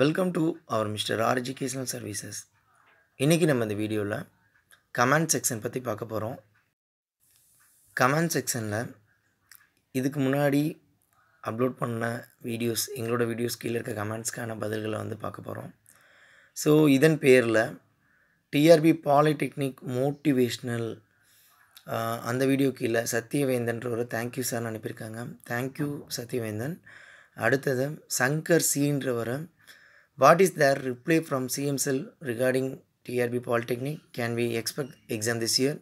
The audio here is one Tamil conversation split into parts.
Welcome to our mister R educational services இன்றைக்கி நம்ம இந்த வீடியோவில் கமெண்ட் செக்ஷன் பற்றி பார்க்க போகிறோம் கமெண்ட் செக்ஷனில் இதுக்கு முன்னாடி அப்லோட் பண்ண வீடியோஸ் எங்களோட வீடியோஸ் கீழே இருக்க கமெண்ட்ஸ்க்கான பதில்களை வந்து பார்க்க போகிறோம் ஸோ இதன் பேரில் டிஆர்பி பாலிடெக்னிக் மோட்டிவேஷ்னல் அந்த வீடியோ கீழே சத்யவேந்தன்ற ஒரு தேங்க்யூ சார்னு அனுப்பியிருக்காங்க தேங்க்யூ சத்யவேந்தன் அடுத்தது சங்கர் சீன்றவரை What is the reply from CM cell regarding TRB Polytechnic? Can we expect exam this year?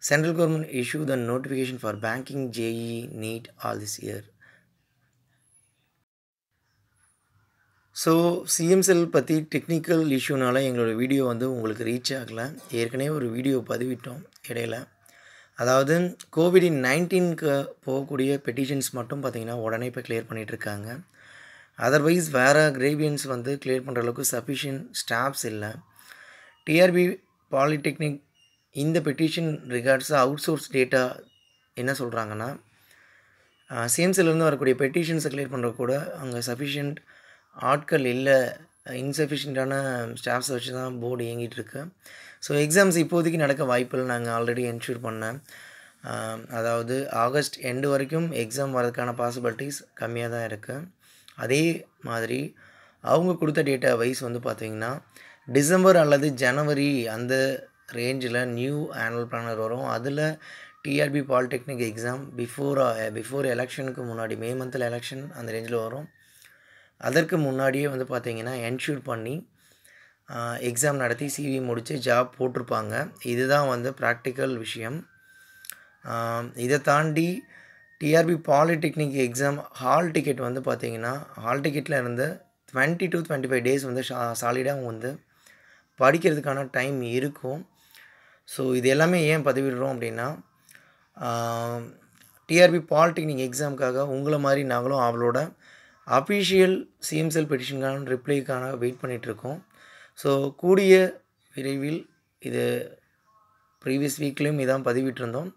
Central government issue the notification for banking, JE, NEET all this year. So CM cell பற்றி டெக்னிக்கல் இஷ்யூனால் எங்களோட வீடியோ வந்து உங்களுக்கு ரீச் ஆகலை ஏற்கனவே ஒரு வீடியோ பதிவிட்டோம் இடையில் அதாவது கோவிட் நைன்டீனுக்கு போகக்கூடிய பெட்டிஷன்ஸ் மட்டும் பார்த்திங்கன்னா உடனே இப்போ கிளியர் பண்ணிகிட்ருக்காங்க அதர்வைஸ் வேறு கிரேவியன்ஸ் வந்து கிளியர் பண்ணுற அளவுக்கு சஃபிஷியன்ட் ஸ்டாஃப்ஸ் இல்லை டிஆர்பி பாலிடெக்னிக் இந்த petition records outsource data என்ன சொல்கிறாங்கன்னா சிஎம்சிலேருந்து வரக்கூடிய பெட்டிஷன்ஸை கிளியர் பண்ணுற கூட அங்கே சஃபிஷியன்ட் ஆட்கள் இல்லை இன்சஃபிஷியண்ட்டான ஸ்டாஃப்ஸை வச்சு தான் போர்டு இருக்கு ஸோ எக்ஸாம்ஸ் இப்போதைக்கு நடக்க வாய்ப்பில் நாங்கள் ஆல்ரெடி என்ஷூர் பண்ணேன் அதாவது ஆகஸ்ட் எண்டு வரைக்கும் எக்ஸாம் வரதுக்கான பாசிபிலிட்டிஸ் கம்மியாக தான் இருக்குது அதே மாதிரி அவங்க கொடுத்த டேட்டா வைஸ் வந்து பார்த்திங்கன்னா டிசம்பர் அல்லது ஜனவரி அந்த ரேஞ்சில் நியூ ஆனுவல் பிளானர் வரும் அதில் TRB polytechnic exam before before எலெக்ஷனுக்கு முன்னாடி மே மந்தில் எலெக்ஷன் அந்த ரேஞ்சில் வரும் அதற்கு முன்னாடியே வந்து பார்த்திங்கன்னா என்ஷூர் பண்ணி எக்ஸாம் நடத்தி சிவி முடித்து ஜாப் போட்டிருப்பாங்க இதுதான் வந்து ப்ராக்டிக்கல் விஷயம் இதை தாண்டி TRB polytechnic exam hall ticket வந்து பார்த்திங்கன்னா ஹால் டிக்கெட்டில் இருந்து twenty two twenty five days வந்து ஷா சாலிடாக அவங்க வந்து படிக்கிறதுக்கான டைம் இருக்கும் ஸோ இது எல்லாமே ஏன் பதிவிடுறோம் அப்படின்னா டிஆர்பி பாலிடெக்னிக் எக்ஸாமுக்காக உங்களை மாதிரி நாங்களும் அவளோட அஃபிஷியல் சிஎம்சிஎல் பெட்டிஷனுக்கான ரிப்ளைக்கான வெயிட் பண்ணிகிட்ருக்கோம் ஸோ கூடிய விரைவில் இது ப்ரீவியஸ் வீக்லேயும் இதான் பதிவிட்டிருந்தோம்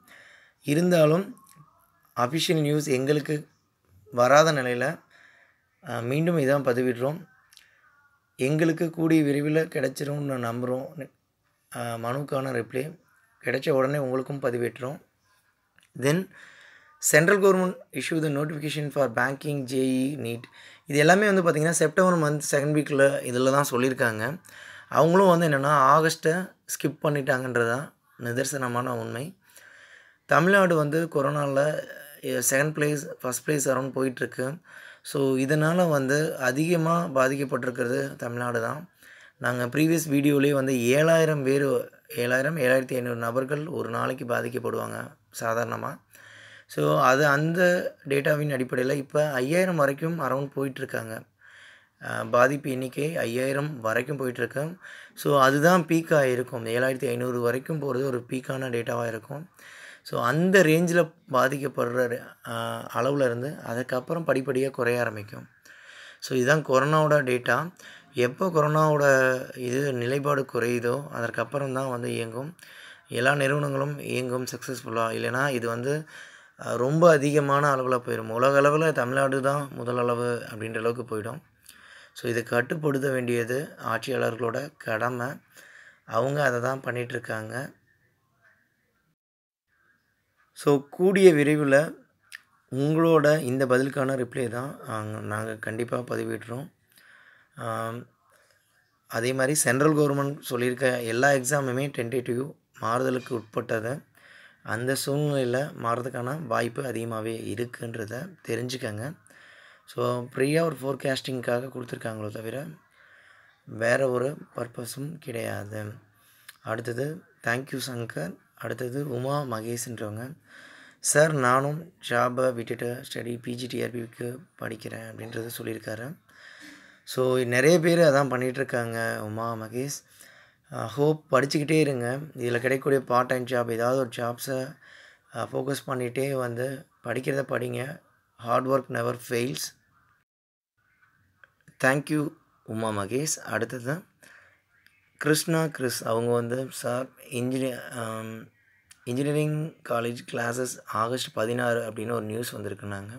இருந்தாலும் அஃபிஷியல் நியூஸ் எங்களுக்கு வராத நிலையில் மீண்டும் இதான் பதிவிடுறோம் எங்களுக்கு கூடிய விரைவில் கிடச்சிரும்னு நான் நம்புகிறோம் மனுக்கான ரிப்ளை கிடைச்ச உடனே உங்களுக்கும் பதிவிட்டுறோம் then central government issue the notification for banking JEE NEET இது எல்லாமே வந்து பார்த்திங்கன்னா செப்டம்பர் மந்த் செகண்ட் வீக்கில் இதில் தான் சொல்லியிருக்காங்க அவங்களும் வந்து என்னென்னா ஆகஸ்ட்டை ஸ்கிப் பண்ணிட்டாங்கன்றதான் நிதர்சனமான உண்மை தமிழ்நாடு வந்து கொரோனாவில் second place first place around போயிட்டுருக்கு ஸோ இதனால் வந்து அதிகமாக பாதிக்கப்பட்டிருக்கிறது தமிழ்நாடு தான் நாங்கள் ப்ரீவியஸ் வீடியோலேயே வந்து ஏழாயிரம் பேர் ஏழாயிரம் ஏழாயிரத்தி ஐநூறு நபர்கள் ஒரு நாளைக்கு பாதிக்கப்படுவாங்க சாதாரணமாக ஸோ அது அந்த டேட்டாவின் அடிப்படையில் இப்போ ஐயாயிரம் வரைக்கும் அரௌண்ட் போயிட்டுருக்காங்க பாதிப்பு எண்ணிக்கை ஐயாயிரம் வரைக்கும் போயிட்டுருக்கு ஸோ அதுதான் பீக்காக இருக்கும் ஏழாயிரத்தி ஐநூறு வரைக்கும் போகிறது ஒரு பீக்கான டேட்டாவாக இருக்கும் ஸோ அந்த ரேஞ்சில் பாதிக்கப்படுற அளவில் இருந்து அதுக்கப்புறம் படிப்படியாக குறைய ஆரம்பிக்கும் ஸோ இதுதான் கொரோனாவோட டேட்டா எப்போ கொரோனாவோட இது நிலைப்பாடு குறையுதோ அதற்கப்புறம் தான் வந்து இயங்கும் எல்லா நிறுவனங்களும் இயங்கும் சக்ஸஸ்ஃபுல்லாக இல்லைனா இது வந்து ரொம்ப அதிகமான அளவில் போயிடும் உலக அளவில் தமிழ்நாடு தான் முதல் அளவு அப்படின்ற அளவுக்கு போயிடும் ஸோ இதை கட்டுப்படுத்த வேண்டியது ஆட்சியாளர்களோட கடமை அவங்க அதை தான் பண்ணிகிட்ருக்காங்க ஸோ கூடிய விரைவில் உங்களோட இந்த பதிலுக்கான ரிப்ளை தான் நாங்கள் கண்டிப்பாக பதிவிடுறோம் அதே மாதிரி சென்ட்ரல் கவர்மெண்ட் சொல்லியிருக்க எல்லா எக்ஸாமுமே டென்டேட்டிவ் மாறுதலுக்கு உட்பட்டது அந்த சூழ்நிலையில் மாறுறதுக்கான வாய்ப்பு அதிகமாகவே இருக்குன்றத தெரிஞ்சுக்கங்க ஸோ ஃப்ரீயாக ஒரு ஃபோர்காஸ்டிங்க்காக கொடுத்துருக்காங்களோ தவிர வேறு ஒரு பர்பஸும் கிடையாது அடுத்தது தேங்க்யூ சங்கர் அடுத்தது உமா மகேஷ்ன்றவங்க சார் நானும் ஜாபை விட்டுட்டு ஸ்டடி பிஜிடிஆர்பிக்கு படிக்கிறேன் அப்படின்றத சொல்லியிருக்காரு ஸோ நிறைய பேர் அதான் பண்ணிகிட்ருக்காங்க உமா மகேஷ் ஹோப் படிச்சுக்கிட்டே இருங்க இதில் கிடைக்கக்கூடிய பார்ட் டைம் ஜாப் ஏதாவது ஒரு ஜாப்ஸை ஃபோக்கஸ் பண்ணிகிட்டே வந்து படிக்கிறத படிங்க hard work never fails thank you Uma Mahesh அடுத்தது கிருஷ்ணா கிறிஸ் அவங்க வந்து sir engineer engineering college classes August பதினாறு அப்படின்னு ஒரு நியூஸ் வந்திருக்குனாங்க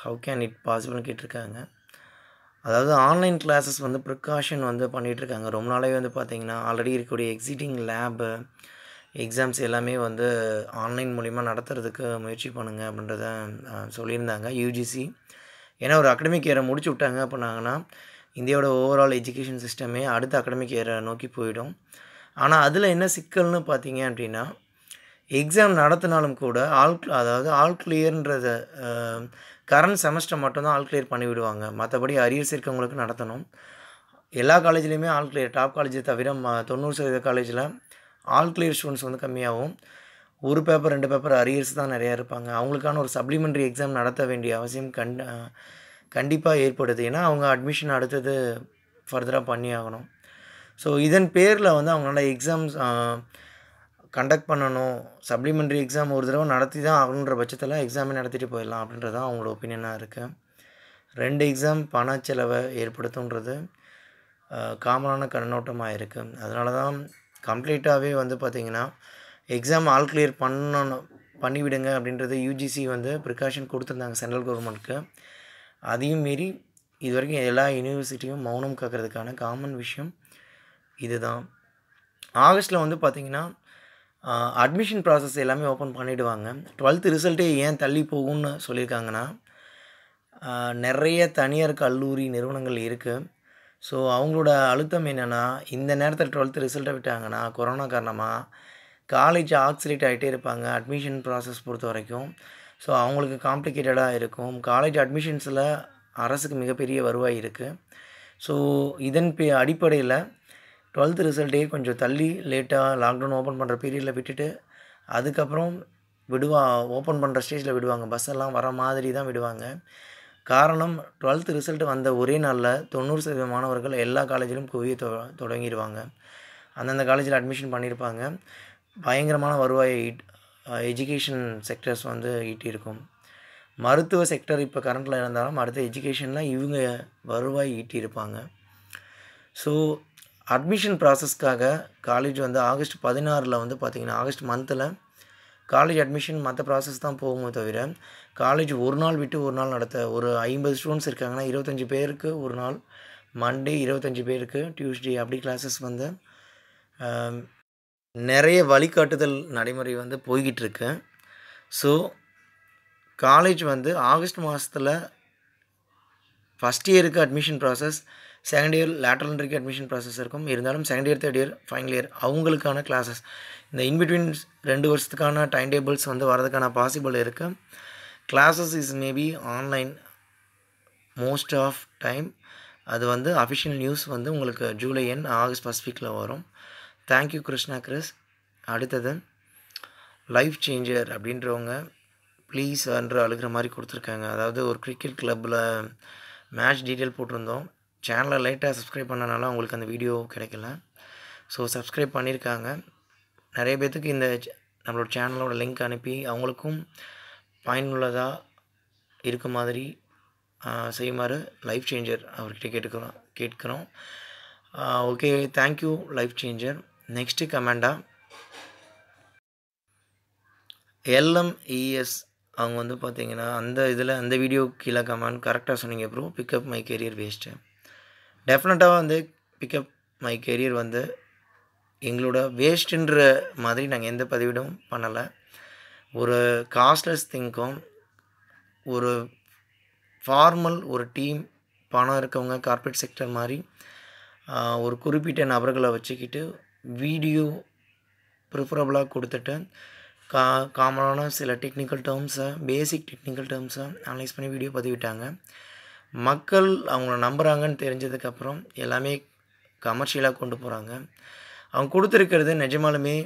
ஹவு கேன் இட் பாசிபிள்னு கேட்டிருக்காங்க அதாவது ஆன்லைன் கிளாஸஸ் வந்து ப்ரிகாஷன் வந்து பண்ணிகிட்ருக்காங்க ரொம்ப நாளே வந்து பார்த்திங்கன்னா ஆல்ரெடி இருக்கக்கூடிய எக்ஸிட்டிங் லேபு எக்ஸாம்ஸ் எல்லாமே வந்து ஆன்லைன் மூலிமா நடத்துறதுக்கு முயற்சி பண்ணுங்க அப்படின்றத சொல்லியிருந்தாங்க யூஜிசி ஏன்னா ஒரு அகடமிக் இயரை முடிச்சு விட்டாங்க அப்படின்னாங்கன்னா இந்தியாவோட ஓவரால் எஜுகேஷன் சிஸ்டமே அடுத்த அகடமிக் ஏரை நோக்கி போயிடும் ஆனால் அதில் என்ன சிக்கல்னு பார்த்தீங்க அப்படின்னா எக்ஸாம் நடத்தினாலும் கூட ஆல் அதாவது ஆல் கிளியர்ன்றத கரண்ட் செமஸ்டர் மட்டும்தான் ஆல் கிளியர் பண்ணிவிடுவாங்க மற்றபடி அரியர்ஸ் இருக்கவங்களுக்கு நடத்தணும் எல்லா காலேஜ்லேயுமே ஆல் கிளியர் டாப் காலேஜை தவிர ம தொண்ணூறு சதவீத காலேஜில் ஆல் கிளியர் ஸ்டூடெண்ட்ஸ் வந்து கம்மியாகும் ஒரு பேப்பர் ரெண்டு பேப்பர் அரியர்ஸ் தான் நிறையா இருப்பாங்க அவங்களுக்கான ஒரு சப்ளிமெண்ட்ரி எக்ஸாம் நடத்த வேண்டிய அவசியம் கண்ட கண்டிப்பாக ஏற்படுது ஏன்னா அவங்க அட்மிஷன் அடுத்தது ஃபர்தராக பண்ணி ஆகணும் ஸோ இதன் பேரில் வந்து அவங்களால எக்ஸாம்ஸ் கண்டக்ட் பண்ணணும் சப்ளிமெண்ட்ரி எக்ஸாம் ஒரு தடவை நடத்தி தான் ஆகணுன்ற பட்சத்தில் எக்ஸாமே நடத்திட்டு போயிடலாம் அப்படின்றது தான் அவங்களோட ஒப்பீனியனாக இருக்குது ரெண்டு எக்ஸாம் பண செலவை ஏற்படுத்துன்றது காமனான கண்ணோட்டமாக இருக்குது அதனால தான் கம்ப்ளீட்டாகவே வந்து பார்த்திங்கன்னா எக்ஸாம் ஆல் கிளியர் பண்ணணும் பண்ணிவிடுங்க அப்படின்றது யூஜிசி வந்து ப்ரிகாஷன் கொடுத்துருந்தாங்க சென்ட்ரல் கவர்மெண்ட்டுக்கு அதையும் மீறி இது வரைக்கும் எல்லா யூனிவர்சிட்டியும் மௌனம் காக்கிறதுக்கான காமன் விஷயம் இதுதான் ஆகஸ்ட்டில் வந்து பார்த்திங்கன்னா அட்மிஷன் ப்ராசஸ் எல்லாமே ஓப்பன் பண்ணிவிடுவாங்க டுவெல்த்து ரிசல்ட்டே ஏன் தள்ளி போகும்னு சொல்லியிருக்காங்கன்னா நிறைய தனியார் கல்லூரி நிறுவனங்கள் இருக்குது ஸோ அவங்களோட அழுத்தம் என்னென்னா இந்த நேரத்தில் டுவெல்த்து ரிசல்ட்டை விட்டாங்கன்னா கொரோனா காரணமாக காலேஜ் ஆக்சிலேட் ஆகிட்டே இருப்பாங்க அட்மிஷன் ப்ராசஸ் பொறுத்த வரைக்கும் ஸோ அவங்களுக்கு காம்ப்ளிகேட்டடாக இருக்கும் காலேஜ் அட்மிஷன்ஸில் அரசுக்கு மிகப்பெரிய வருவாய் இருக்குது ஸோ இதன் பே அடிப்படையில் டுவெல்த் ரிசல்ட்டே கொஞ்சம் தள்ளி லேட்டாக லாக்டவுன் ஓப்பன் பண்ணுற பீரியடில் விட்டுட்டு அதுக்கப்புறம் விடுவா ஓப்பன் பண்ணுற ஸ்டேஜில் விடுவாங்க பஸ் எல்லாம் வர மாதிரி தான் விடுவாங்க காரணம் டுவெல்த் ரிசல்ட் வந்த ஒரே நாளில் தொண்ணூறு சதவீத மாணவர்கள் எல்லா காலேஜிலும் குவிய தொ தொடங்கிடுவாங்க அந்தந்த காலேஜில் அட்மிஷன் பண்ணியிருப்பாங்க பயங்கரமான வருவாயை எஜுகேஷன் செக்டர்ஸ் வந்து ஈட்டியிருக்கும் மருத்துவ செக்டர் இப்போ கரண்டில் இருந்தாலும் அடுத்த எஜுகேஷனில் இவங்க வருவாய் ஈட்டியிருப்பாங்க ஸோ அட்மிஷன் ப்ராசஸ்க்காக காலேஜ் வந்து ஆகஸ்ட் பதினாறில் வந்து பார்த்திங்கன்னா ஆகஸ்ட் மந்தில் காலேஜ் அட்மிஷன் மற்ற ப்ராசஸ் தான் போகுமே தவிர காலேஜ் ஒரு நாள் விட்டு ஒரு நாள் நடத்த ஒரு ஐம்பது ஸ்டூடெண்ட்ஸ் இருக்காங்கன்னா இருபத்தஞ்சி பேருக்கு ஒரு நாள் மண்டே இருபத்தஞ்சி பேருக்கு டியூஸ்டே அப்படி கிளாஸஸ் வந்து நிறைய வழிகாட்டுதல் நடைமுறை வந்து போய்கிட்டுருக்கு ஸோ காலேஜ் வந்து ஆகஸ்ட் மாதத்தில் ஃபஸ்ட் இயருக்கு admission process second year lateral இன்ட்ரிக்கு அட்மிஷன் ப்ராசஸ் இருக்கும் இருந்தாலும் second year third year final year அவங்களுக்கான கிளாஸஸ் இந்த இன்பிட்வீன் ரெண்டு வருஷத்துக்கான டைம் டேபிள்ஸ் வந்து வரதுக்கான பாசிபிள் இருக்குது classes is maybe online most of time அது வந்து அஃபிஷியல் நியூஸ் வந்து உங்களுக்கு ஜூலை என் ஆகஸ்ட் ஃபஸ்ட் வீக்கில் வரும் தேங்க்யூ கிருஷ்ணா கிறிஸ் அடுத்தது லைஃப் சேஞ்சர் அப்படின்றவங்க ப்ளீஸ் என்று அழுகிற மாதிரி கொடுத்துருக்காங்க அதாவது ஒரு கிரிக்கெட் கிளப்பில் மேட்ச் டீட்டெயில் போட்டிருந்தோம் சேனலை லைட்டாக சப்ஸ்கிரைப் பண்ணனால அவங்களுக்கு அந்த வீடியோ கிடைக்கல ஸோ சப்ஸ்கிரைப் பண்ணியிருக்காங்க நிறைய பேர்த்துக்கு இந்த நம்மளோட சேனலோட லிங்க் அனுப்பி அவங்களுக்கும் பயனுள்ளதாக இருக்க மாதிரி செய்யுமாறு லைஃப் சேஞ்சர் அவர்கிட்ட கேட்டுக்கிறோம் கேட்குறோம் okay thank you life changer next கமெண்டாக எல்எம்இஎஸ் e அவங்க வந்து பார்த்தீங்கன்னா அந்த இதில் அந்த வீடியோ கீழே கமெண்ட் கரெக்டாக சொன்னீங்க bro pickup my career waste டெஃபினட்டாக வந்து பிக்கப் மை கெரியர் வந்து எங்களோட வேஸ்ட்டுன்ற மாதிரி நாங்கள் எந்த பதிவிடும் பண்ணலை ஒரு காஸ்ட்லெஸ் திங்கும் ஒரு ஃபார்மல் ஒரு டீம் பணம் இருக்கவங்க கார்பரேட் செக்டர் மாதிரி ஒரு குறிப்பிட்ட நபர்களை வச்சுக்கிட்டு வீடியோ ப்ரிஃபரபுளாக கொடுத்துட்டு கா காமனான சில டெக்னிக்கல் டேர்ம்ஸை பேசிக் டெக்னிக்கல் டேர்ம்ஸை அனலைஸ் பண்ணி வீடியோ பதிவிட்டாங்க மக்கள் அவங்கள நம்புகிறாங்கன்னு தெரிஞ்சதுக்கப்புறம் எல்லாமே கமர்ஷியலாக கொண்டு போகிறாங்க அவங்க கொடுத்துருக்கிறது நிஜமாலுமே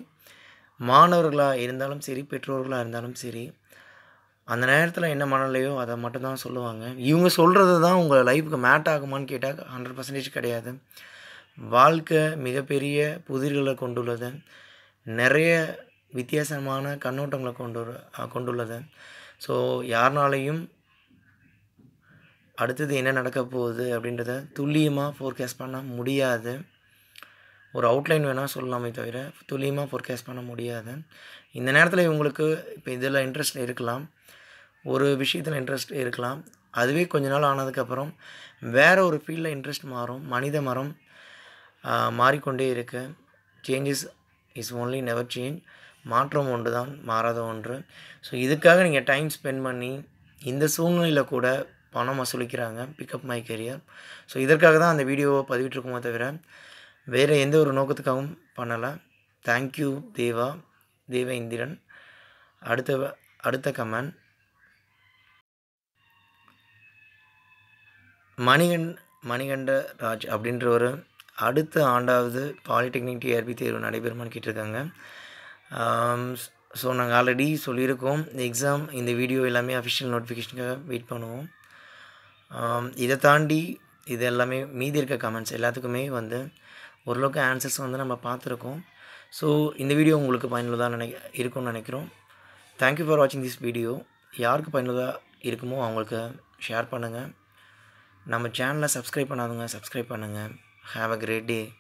மாணவர்களாக இருந்தாலும் சரி பெற்றோர்களாக இருந்தாலும் சரி அந்த நேரத்தில் என்ன மனநிலையோ அதை மட்டும் தான் சொல்லுவாங்க இவங்க சொல்கிறது தான் உங்கள் லைஃபுக்கு மேட் ஆகுமான்னு கேட்டால் ஹண்ட்ரட் பர்சன்டேஜ் கிடையாது வாழ்க்கை மிகப்பெரிய புதிர்களை கொண்டுள்ளது நிறைய வித்தியாசமான கண்ணோட்டங்களை கொண்டு கொண்டுள்ளது ஸோ யார்னாலையும் அடுத்தது என்ன நடக்க போகுது அப்படின்றத துல்லியமாக ஃபோர்கேஸ்ட் பண்ண முடியாது ஒரு அவுட்லைன் வேணால் சொல்லலாமே தவிர துல்லியமாக ஃபோர்கேஸ்ட் பண்ண முடியாது இந்த நேரத்தில் இவங்களுக்கு இப்போ இதில் இன்ட்ரெஸ்ட் இருக்கலாம் ஒரு விஷயத்தில் இன்ட்ரெஸ்ட் இருக்கலாம் அதுவே கொஞ்ச நாள் ஆனதுக்கப்புறம் வேறு ஒரு ஃபீல்டில் இன்ட்ரெஸ்ட் மாறும் மனித மரம் மாறிக்கொண்டே இருக்கு changes is only never change மாற்றம் ஒன்று தான் மாறாத ஒன்று ஸோ இதுக்காக நீங்கள் டைம் ஸ்பெண்ட் பண்ணி இந்த சூழ்நிலையில் கூட பணம் வசூலிக்கிறாங்க பிக்கப் மை கெரியர் ஸோ இதற்காக தான் அந்த வீடியோவை பதிவிட்டிருக்குமோ தவிர வேறு எந்த ஒரு நோக்கத்துக்காகவும் பண்ணலை தேங்க்யூ தேவா தேவ இந்திரன் அடுத்த அடுத்த கமெண்ட் மணிகண் மணிகண்ட ராஜ் அப்படின்ற ஒரு அடுத்த ஆண்டாவது பாலிடெக்னிக் டிஆர்பி தேர்வு நடைபெறுமான்னு கேட்டிருக்காங்க ஸோ நாங்கள் ஆல்ரெடி சொல்லியிருக்கோம் எக்ஸாம் இந்த வீடியோ எல்லாமே அஃபிஷியல் நோட்டிஃபிகேஷனுக்காக வெயிட் பண்ணுவோம் இதை தாண்டி இது எல்லாமே மீதி இருக்க கமெண்ட்ஸ் எல்லாத்துக்குமே வந்து ஓரளவுக்கு ஆன்சர்ஸ் வந்து நம்ம பார்த்துருக்கோம் ஸோ இந்த வீடியோ உங்களுக்கு பயனுள்ளதாக நினை இருக்கும்னு நினைக்கிறோம் தேங்க்யூ ஃபார் வாட்சிங் திஸ் வீடியோ யாருக்கு பயனுள்ளதாக இருக்குமோ அவங்களுக்கு ஷேர் பண்ணுங்கள் நம்ம சேனலை சப்ஸ்கிரைப் பண்ணாதவங்க சப்ஸ்கிரைப் பண்ணுங்கள் Have a great day.